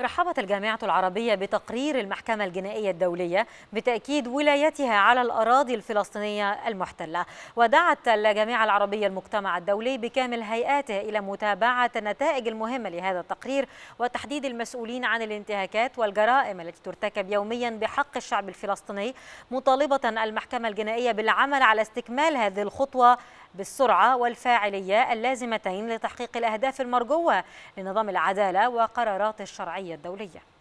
رحبت الجامعة العربية بتقرير المحكمة الجنائية الدولية بتأكيد ولايتها على الأراضي الفلسطينية المحتلة ودعت الجامعة العربية المجتمع الدولي بكامل هيئاته إلى متابعة النتائج المهمة لهذا التقرير وتحديد المسؤولين عن الانتهاكات والجرائم التي ترتكب يوميا بحق الشعب الفلسطيني مطالبة المحكمة الجنائية بالعمل على استكمال هذه الخطوة بالسرعة والفاعلية اللازمتين لتحقيق الأهداف المرجوة لنظام العدالة وقرارات الشرعية الدولية